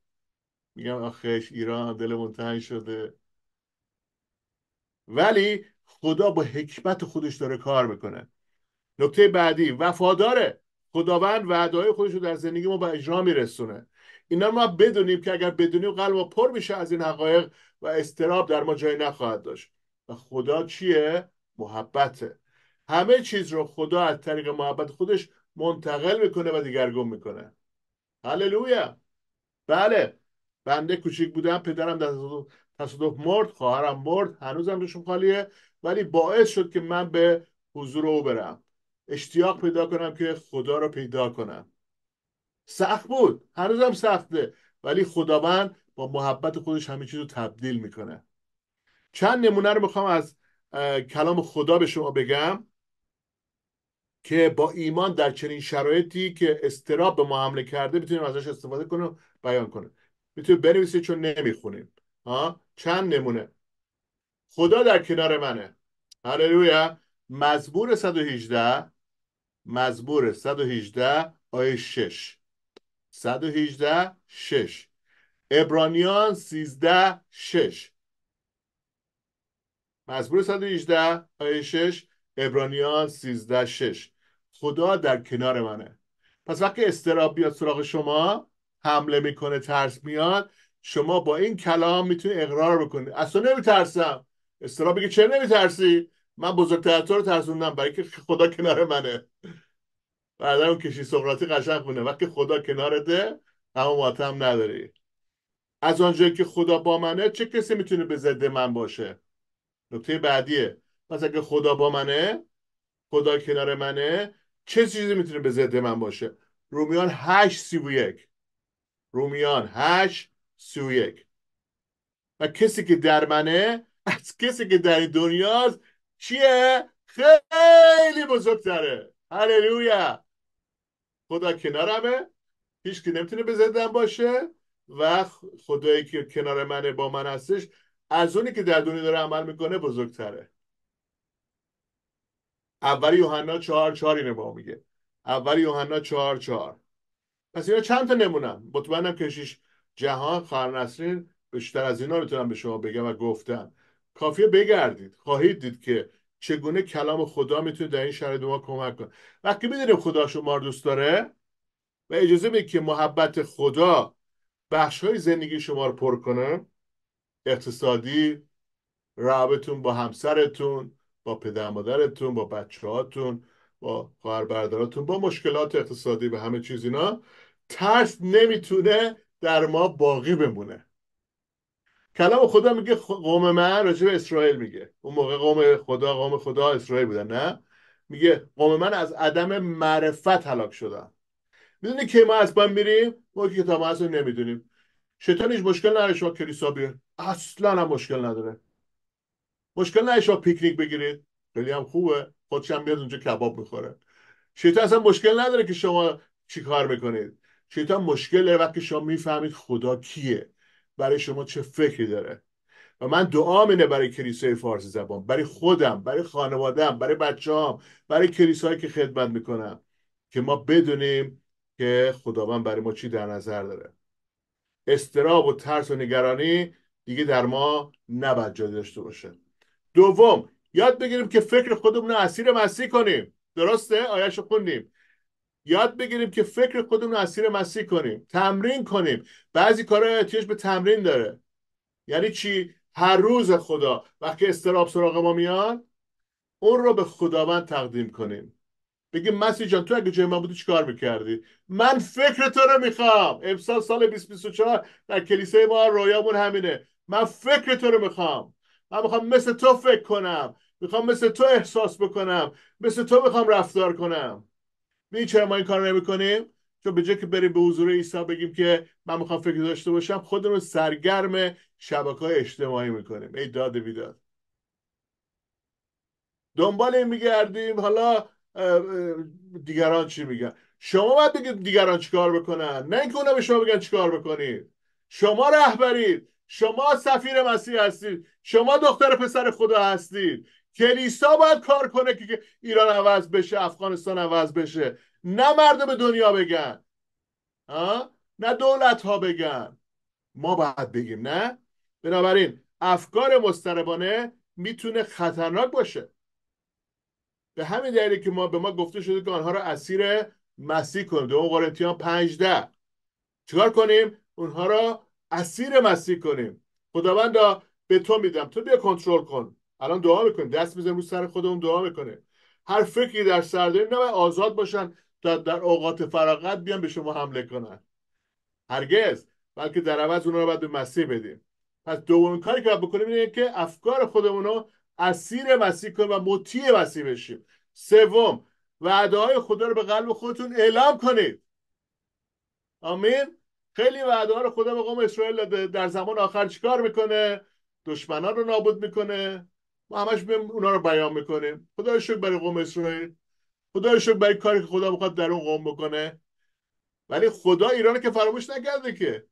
میگم آخش ایران دلمون تنگ شده ولی خدا با حکمت خودش داره کار میکنه نکته بعدی وفاداره خداوند وعدای خودش رو در زندگی ما به اجرا میرسونه اینا ما بدونیم که اگر بدونیم قلب ما پر میشه از این حقایق و استراب در ما جایی نخواهد داشت و خدا چیه محبته همه چیز رو خدا از طریق محبت خودش منتقل میکنه و دیگرگون میکنه هللویا بله بنده کوچیک بودم پدرم در تصادف مرد خواهرم مرد هنوزم بهشون خالیه ولی باعث شد که من به حضور او برم اشتیاق پیدا کنم که خدا رو پیدا کنم سخت بود هنوزم سخته ولی خداوند با محبت خودش همه چیز رو تبدیل میکنه چند نمونه رو میخوام از کلام خدا به شما بگم که با ایمان در چنین شرایطی که استراب به ما حمله کرده میتونیم ازش استفاده کنیم و بیان کنیم میتونیم بنویسید چون نمیخونیم ها چند نمونه خدا در کنار منه هللویا مزبور 118 مزبور 118 آیه 6 118 6 ابرانیان 13 6 مزبور 118 آیه 6 ابرانیان 13 6 خدا در کنار منه پس وقتی استراب بیاد سراغ شما حمله میکنه ترس میاد شما با این کلام میتونی اقرار بکنید اصلا نمیترسم اصطلاح بگه چه نمیترسی من بزرگتر تو رو ترسوندم برای که خدا کنار منه بعدا اون کشی سقراطی قشنگ خونه وقتی خدا کنارته همون ماتم نداری از آنجایی که خدا با منه چه کسی میتونه به ضد من باشه نکته بعدیه پس اگه خدا با منه خدا کنار منه چه چیزی میتونه به ضد من باشه رومیان 8 سی رومیان هشت سی و و کسی که در منه از کسی که در این دنیاست چیه خیلی بزرگتره هللویا خدا کنارمه هیچ که نمیتونه به باشه و خدایی که کنار منه با من هستش از اونی که در دنیا داره عمل میکنه بزرگتره اول یوحنا چهار چهار اینه با میگه اول یوحنا چهار چهار پس اینا چند تا نمونم مطمئنم کشیش جهان خارنسرین بیشتر از اینا میتونم به شما بگم و گفتم کافیه بگردید خواهید دید که چگونه کلام خدا میتونه در این شرایط ما کمک کنه وقتی میدونیم خدا شما رو دوست داره و اجازه میده که محبت خدا بخش های زندگی شما رو پر کنه اقتصادی رابطتون با همسرتون با پدر مادرتون با بچهاتون با خواهر با مشکلات اقتصادی و همه چیز اینا ترس نمیتونه در ما باقی بمونه کلام خدا میگه قوم من راجع به اسرائیل میگه اون موقع قوم خدا قوم خدا اسرائیل بودن نه میگه قوم من از عدم معرفت هلاک شدن میدونی که ما از بین میریم ما که کتاب اصلا نمیدونیم شیطان هیچ مشکل نداره شما کلیسا اصلا هم مشکل نداره مشکل نداره شما پیکنیک بگیرید خیلی هم خوبه خودش هم بیاد اونجا کباب میخوره شیطان اصلا مشکل نداره که شما چیکار میکنید شیطان مشکل داره وقتی شما میفهمید خدا کیه برای شما چه فکری داره و من دعا اینه برای کلیسای فارسی زبان برای خودم برای خانوادم برای بچه‌هام برای کلیسایی که خدمت میکنم که ما بدونیم که خداوند برای ما چی در نظر داره استراب و ترس و نگرانی دیگه در ما نباید جای داشته باشه دوم یاد بگیریم که فکر خودمون رو اسیر مسیح کنیم درسته آیش خوندیم یاد بگیریم که فکر خودمون رو اسیر مسیح کنیم تمرین کنیم بعضی کارا احتیاج به تمرین داره یعنی چی هر روز خدا وقتی استراب سراغ ما میاد اون رو به خداوند تقدیم کنیم بگیم مسیح جان تو اگه جای من بودی چیکار میکردی من فکر تو رو میخوام امسال سال 2024 در کلیسای ما رویامون همینه من فکر تو رو میخوام من میخوام مثل تو فکر کنم میخوام مثل تو احساس بکنم مثل تو میخوام رفتار کنم می چرا ما این کار نمیکنیم چون به جای که بریم به حضور عیسی بگیم که من میخوام فکر داشته باشم رو سرگرم شبکه های اجتماعی میکنیم ای داده بیداد دنبال این میگردیم حالا دیگران چی میگن شما باید بگید دیگران چیکار بکنن نه اینکه اونا به شما بگن چیکار بکنید شما رهبرید شما سفیر مسیح هستید شما دختر پسر خدا هستید کلیسا باید کار کنه که ایران عوض بشه افغانستان عوض بشه نه مردم دنیا بگن نه دولت ها بگن ما باید بگیم نه بنابراین افکار مستربانه میتونه خطرناک باشه به همین دلیلی که ما به ما گفته شده که آنها را اسیر مسیح کنیم دوم قرنتیان پنجده چیکار کنیم اونها را اسیر مسیح کنیم خداوندا به تو میدم تو بیا کنترل کن الان دعا میکنیم دست میزنیم رو سر خودمون دعا میکنه هر فکری در سر داریم آزاد باشن در, در اوقات فراغت بیان به شما حمله کنن هرگز بلکه در عوض اونا رو باید به مسیح بدیم پس دومین کاری که باید بکنیم اینه که افکار خودمون رو اسیر مسیح کنیم و مطیع مسیح بشیم سوم وعده های خدا رو به قلب خودتون اعلام کنید آمین خیلی وعده ها رو خدا به قوم اسرائیل در زمان آخر چیکار میکنه دشمنان رو نابود میکنه ما همش اونا رو بیان میکنیم خدا برای قوم اسرائیل خدا شکر برای کاری که خدا میخواد در اون قوم بکنه ولی خدا ایران که فراموش نکرده که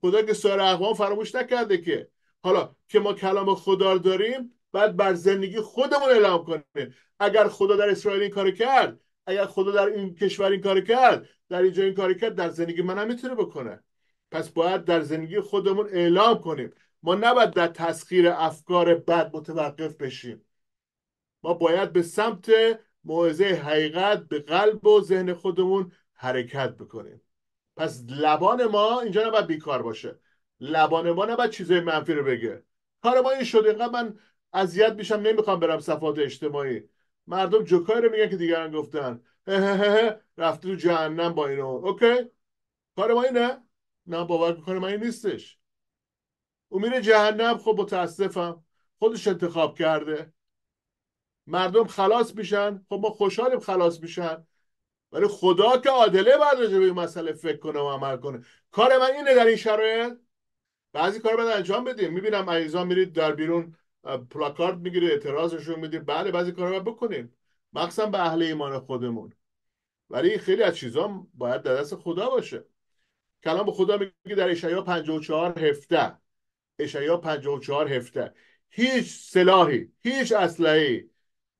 خدا که سایر اقوام فراموش نکرده که حالا که ما کلام خدا داریم بعد بر زندگی خودمون اعلام کنیم اگر خدا در اسرائیل این کار کرد اگر خدا در این کشور این کار کرد در اینجا این کار کرد در زندگی من هم میتونه بکنه پس باید در زندگی خودمون اعلام کنیم ما نباید در تسخیر افکار بد متوقف بشیم ما باید به سمت موعظه حقیقت به قلب و ذهن خودمون حرکت بکنیم پس لبان ما اینجا نباید بیکار باشه لبان ما نباید چیزای منفی رو بگه کار ما این شده اینقدر من اذیت میشم نمیخوام برم صفات اجتماعی مردم جوکای رو میگن که دیگران گفتن رفته تو جهنم با اینو اوکی کار ما اینه نه باور میکنه من این نیستش او جهنم خب متاسفم خودش انتخاب کرده مردم خلاص میشن خب ما خوشحالیم خلاص میشن ولی خدا که عادله باید راجع به این مسئله فکر کنه و عمل کنه کار من اینه در این شرایط بعضی کار باید انجام بدیم میبینم عزیزان میرید در بیرون پلاکارد میگیره اعتراضشون میدید بله بعضی کارا باید بکنیم مخصوصا به اهل ایمان خودمون ولی خیلی از چیزا باید در دست خدا باشه کلام خدا میگه در اشعیا 54 17 اشعیا 54 هفته، هیچ سلاحی هیچ اسلحه‌ای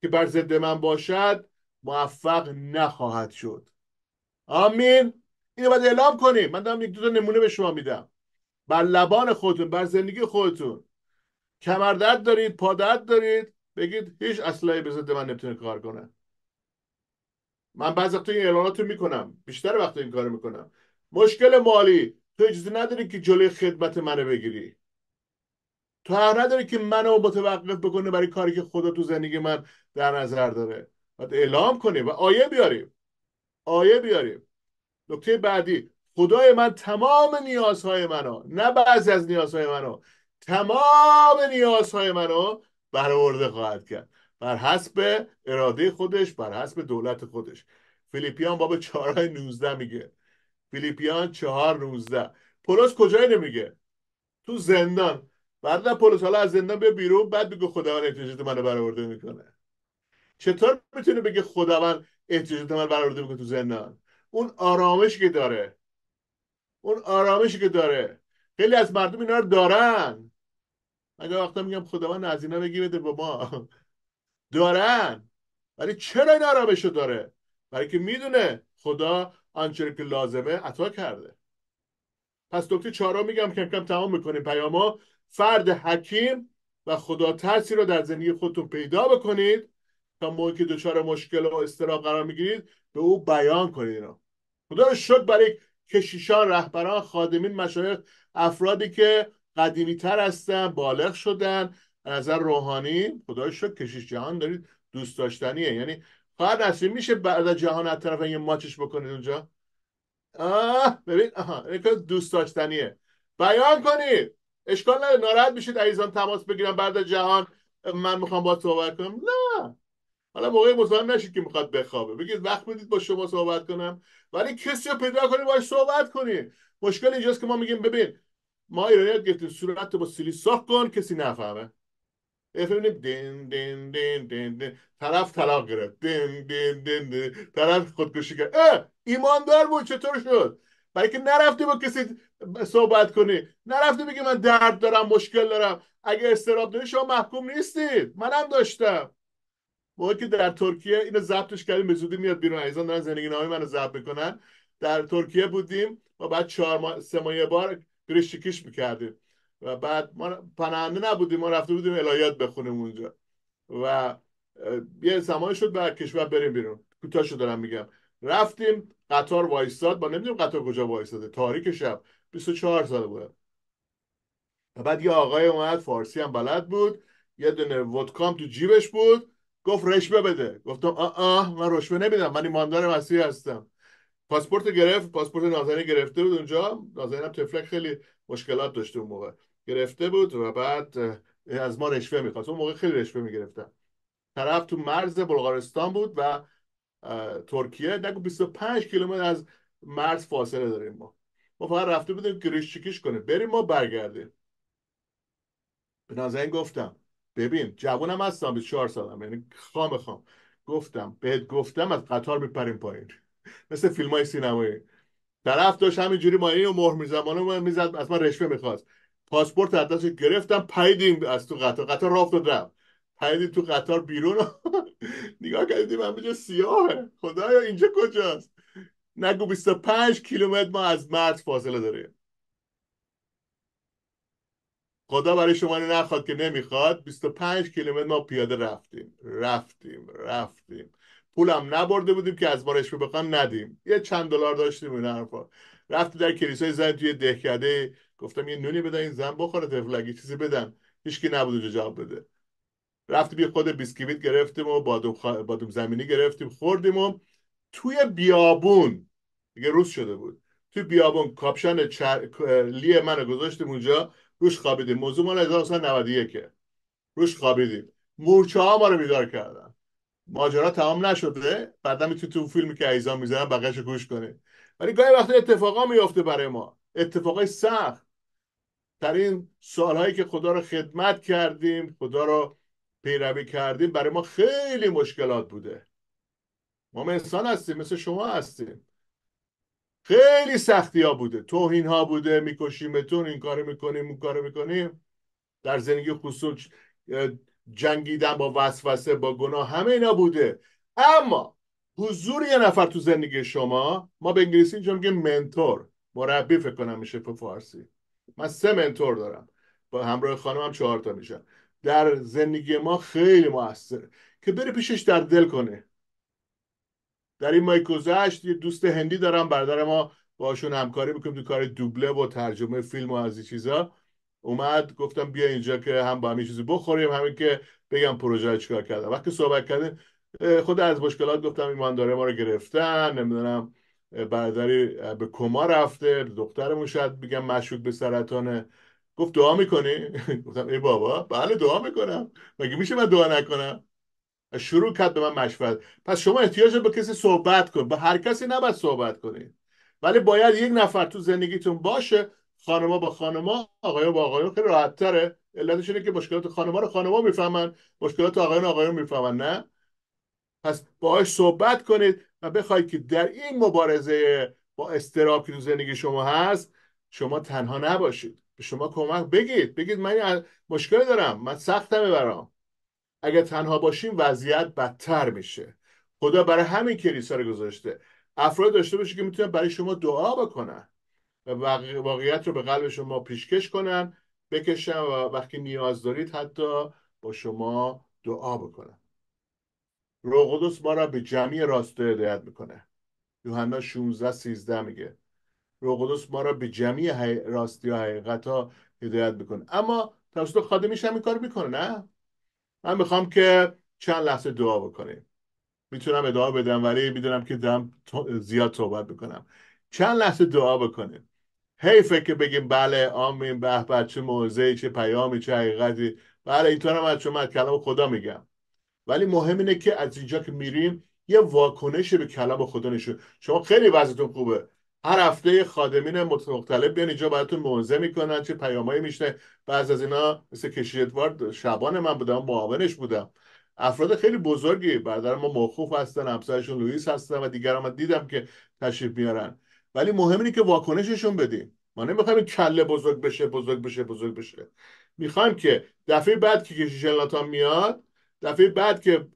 که بر ضد من باشد موفق نخواهد شد آمین اینو باید اعلام کنیم من دارم یک دو تا نمونه به شما میدم بر لبان خودتون بر زندگی خودتون کمردرد دارید پادرد دارید بگید هیچ اصلایی به ضد من نمیتونه کار کنه من بعض وقتا این اعلانات رو میکنم بیشتر وقت این کار میکنم مشکل مالی تو اجازه نداری که جلوی خدمت منو بگیری تو هر نداره که منو متوقف بکنه برای کاری که خدا تو زندگی من در نظر داره باید اعلام کنیم و آیه بیاریم آیه بیاریم نکته بعدی خدای من تمام نیازهای منو نه بعضی از نیازهای منو تمام نیازهای منو برآورده خواهد کرد بر حسب اراده خودش بر حسب دولت خودش فیلیپیان باب چهارهای نوزده میگه فیلیپیان چهار نوزده پولس کجای نمیگه تو زندان بعد پلیس حالا از زندان به بیرون بعد بگه خداوند احتیاجات منو برآورده میکنه چطور میتونه بگه خداوند احتیاجات من برآورده میکنه تو زندان اون آرامش که داره اون آرامشی که داره خیلی از مردم اینا رو دارن اگه وقتا میگم خداوند از اینا بده با ما دارن ولی چرا این آرامش رو داره برای که میدونه خدا آنچه که لازمه عطا کرده پس دکتر چهارم میگم کم کم تمام میکنیم پیاما فرد حکیم و خدا ترسی رو در زندگی خودتون پیدا بکنید تا موقعی که دچار مشکل و استراب قرار میگیرید به او بیان کنید اینا خدا رو شکر برای کشیشان رهبران خادمین مشایخ افرادی که قدیمی تر هستن بالغ شدن نظر روحانی خدا رو کشیش جهان دارید دوست داشتنیه یعنی خواهد نصیب میشه بعد از جهان از طرف یه ماچش بکنید اونجا آه ببین آها دوست داشتنیه بیان کنید اشکال نداره ناراحت میشید عزیزان تماس بگیرم بعد از جهان من میخوام با صحبت کنم نه حالا موقع مزاحم نشید که میخواد بخوابه بگید وقت بدید با شما صحبت کنم ولی کسی رو پیدا کنید باش صحبت کنید مشکل اینجاست که ما میگیم ببین ما ایرانیت گفتیم صورت با سیلی ساخت کن کسی نفهمه ببینیم دن دن دن دن طرف طلاق گرفت دن دن دن طرف خودکشی کرد ایماندار بود چطور شد برای که با کسی صحبت کنی نرفته بگی من درد دارم مشکل دارم اگه استراب داری شما محکوم نیستید منم داشتم موقعی که در ترکیه اینو ضبطش کردیم به زودی میاد بیرون عزیزان دارن زندگی نامی منو ضبط میکنن در ترکیه بودیم و بعد چهار ماه سه ماه یه بار چکیش میکردیم و بعد ما پناهنده نبودیم ما رفته بودیم الهیات بخونیم اونجا و یه شد به کشور بریم بیرون کوتاه دارم میگم رفتیم قطار وایستاد با نمیدونیم قطار کجا وایستاده تاریک شب 24 ساله بودم و بعد یه آقای اومد فارسی هم بلد بود یه دونه ودکام تو جیبش بود گفت رشوه بده گفتم آه آه من رشوه نمیدم من ایماندار مسیح هستم پاسپورت گرفت پاسپورت نازنی گرفته بود اونجا هم تفلک خیلی مشکلات داشته اون موقع گرفته بود و بعد از ما رشوه میخواست اون موقع خیلی رشوه میگرفتم طرف تو مرز بلغارستان بود و ترکیه نگو 25 کیلومتر از مرز فاصله داریم ما ما فقط رفته بودیم گریش چکیش کنه بریم ما برگردیم به نازنین گفتم ببین جوانم هستم 24 سالم یعنی خام خام گفتم بهت گفتم از قطار میپریم پایین مثل فیلم های سینمایی طرف داشت همینجوری ما اینو مهر ما میزد از من رشوه میخواست پاسپورت از گرفتم پریدیم از تو قطار قطار رافت و پریدیم تو قطار بیرون نگاه کردیم بجا سیاهه خدایا اینجا کجاست نگو 25 کیلومتر ما از مرز فاصله داره خدا برای شما نخواد که نمیخواد 25 کیلومتر ما پیاده رفتیم رفتیم رفتیم پولم نبرده بودیم که از ما رشوه بخوان ندیم یه چند دلار داشتیم این حرفا رفتیم در کلیسای زن توی دهکده گفتم یه نونی بدن این زن بخوره تفلگی چیزی بدم؟ هیچکی نبود اونجا جواب بده رفتیم یه خود بیسکویت گرفتیم و بادوم, خا... بادوم زمینی گرفتیم خوردیم و توی بیابون دیگه روز شده بود توی بیابون کاپشن چر... لی رو گذاشتیم اونجا روش خوابیدیم موضوع مال 1991 روش خوابیدیم مورچه ها ما رو بیدار کردن ماجرا تمام نشده بعدا میتونی تو فیلمی که ایزان میزنن بقیش گوش کنه ولی گاهی وقتا اتفاقا میفته برای ما اتفاقای سخت در این سالهایی که خدا رو خدمت کردیم خدا رو پیروی کردیم برای ما خیلی مشکلات بوده ما انسان هستیم مثل شما هستیم خیلی سختی ها بوده توهین ها بوده میکشیمتون این کارو میکنیم اون کارو میکنیم در زندگی خصوص جنگیدن با وسوسه با گناه همه اینا بوده اما حضور یه نفر تو زندگی شما ما به انگلیسی اینجا میگیم منتور مربی فکر کنم میشه به فارسی من سه منتور دارم با همراه خانمم هم چهار تا میشه. در زندگی ما خیلی موثره که بره پیشش در دل کنه در این ماه گذشت یه دوست هندی دارم برادر ما باشون همکاری میکنیم تو کار دوبله و ترجمه فیلم و از این چیزا اومد گفتم بیا اینجا که هم با همین چیزی بخوریم همین که بگم پروژه چیکار کردم وقتی صحبت کردیم خود از مشکلات گفتم ایمان داره ما رو گرفتن نمیدونم برادری به کما رفته دخترمون شاید بگم مشکوک به سرطان گفت دعا میکنی؟ گفتم ای بابا بله دعا میکنم مگه میشه من دعا نکنم شروع کرد به من مشورت پس شما احتیاج به کسی صحبت کن با هر کسی نباید صحبت کنید ولی باید یک نفر تو زندگیتون باشه خانما با خانما آقایون با آقایون خیلی راحت تره علتش اینه که مشکلات خانما رو خانما میفهمن مشکلات آقایون آقایون میفهمن نه پس باهاش صحبت کنید و بخواید که در این مبارزه با استراب که تو زندگی شما هست شما تنها نباشید به شما کمک بگید بگید من مشکل دارم من سختمه برام اگر تنها باشیم وضعیت بدتر میشه خدا برای همین کلیسا رو گذاشته افراد داشته باشه که میتونن برای شما دعا بکنن و واقعیت رو به قلب شما پیشکش کنن بکشن و وقتی نیاز دارید حتی با شما دعا بکنن روح قدس ما را به جمعی راست هدایت میکنه یوحنا 16 13 میگه روح ما را به جمعی راستی و حقیقت ها هدایت بکنه اما توسط خادمیش هم این کار میکنه نه من میخوام که چند لحظه دعا بکنیم میتونم ادعا بدم ولی میدونم که دارم زیاد صحبت بکنم چند لحظه دعا بکنه هی فکر بگیم بله آمین به به چه موضعی چه پیامی چه حقیقتی بله اینطور هم از شما از کلام خدا میگم ولی مهم اینه که از اینجا که میریم یه واکنش به کلام خدا نشون شما خیلی وضعتون خوبه هر هفته خادمین مختلف بیان اینجا براتون مونزه میکنن چه پیامایی میشنه بعض از اینا مثل کشیش ادوارد شبان من بودم معاونش بودم افراد خیلی بزرگی برادر ما موقوف هستن همسرشون لوئیس هستن و دیگر هم دیدم که تشریف میارن ولی مهم اینه که واکنششون بدیم ما نمیخوایم کله بزرگ بشه بزرگ بشه بزرگ بشه میخوایم که دفعه بعد که کشیش میاد دفعه بعد که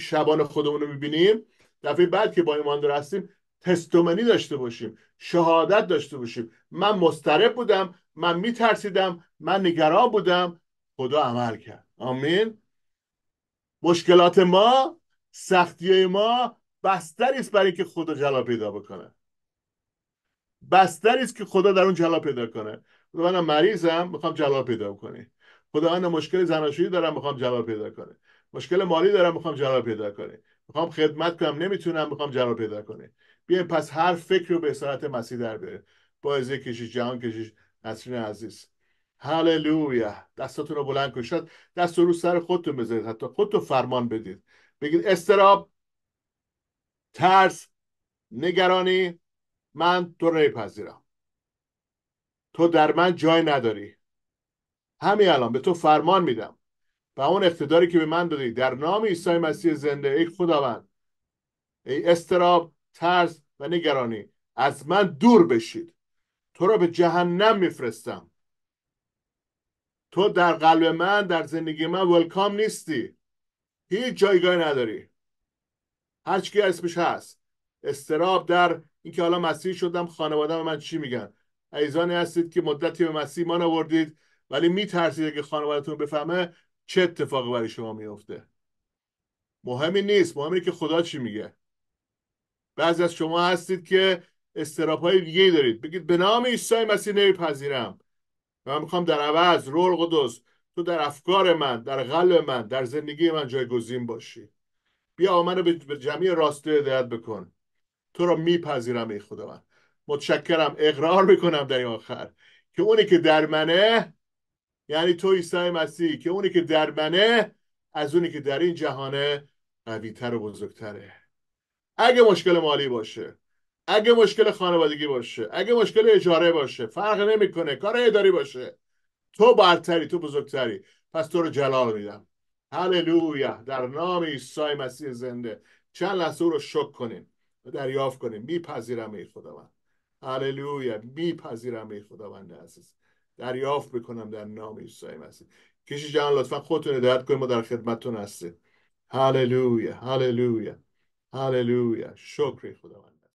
شبان خودمون رو میبینیم دفعه بعد که با ایماندار هستیم تستومنی داشته باشیم شهادت داشته باشیم من مضطرب بودم من میترسیدم من نگران بودم خدا عمل کرد آمین مشکلات ما سختی ما بستری است برای که خدا جلا پیدا بکنه بستری است که خدا در اون جلا پیدا کنه خدا من مریضم میخوام جلا پیدا کنی خدا من مشکل زناشویی دارم میخوام جلا پیدا کنه مشکل مالی دارم میخوام جلا پیدا کنه میخوام خدمت کنم نمیتونم میخوام جلا پیدا کنه بیایم پس هر فکر رو به اسارت مسیح در بیاریم با کشیش جهان کشیش نسرین عزیز هللویا دستاتون رو بلند کشید دست رو سر خودتون بذارید حتی خودتون فرمان بدید بگید استراب ترس نگرانی من تو رو پذیرم تو در من جای نداری همین الان به تو فرمان میدم و اون اقتداری که به من دادی در نام عیسی مسیح زنده ای خداوند ای استراب ترس و نگرانی از من دور بشید تو را به جهنم میفرستم تو در قلب من در زندگی من ولکام نیستی هیچ جایگاهی نداری هر اسمش هست استراب در اینکه حالا مسیح شدم خانواده من چی میگن ایزانی هستید که مدتی به مسیح مان آوردید ولی میترسید اگه خانوادتون بفهمه چه اتفاقی برای شما میفته مهمی نیست مهمی که خدا چی میگه بعضی از شما هستید که استراب های دیگه دارید بگید به نام عیسی مسیح نمیپذیرم من میخوام در عوض رول قدس تو در افکار من در قلب من در زندگی من جایگزین باشی بیا منو به جمعی راسته هدایت بکن تو را میپذیرم ای خدا من متشکرم اقرار میکنم در این آخر که اونی که در منه یعنی تو عیسی مسیح که اونی که در منه از اونی که در این جهانه قویتر و بزرگتره اگه مشکل مالی باشه اگه مشکل خانوادگی باشه اگه مشکل اجاره باشه فرق نمیکنه کار اداری باشه تو برتری تو بزرگتری پس تو رو جلال میدم هللویا در نام عیسی مسیح زنده چند لحظه او رو شک کنیم و دریافت کنیم میپذیرم ای خداوند هللویا میپذیرم ای خداوند عزیز دریافت بکنم در نام عیسی مسیح کشی جان لطفا خودتون هدایت کنید ما در خدمتتون هستیم هللویا هللویا هللویا شکری خداوند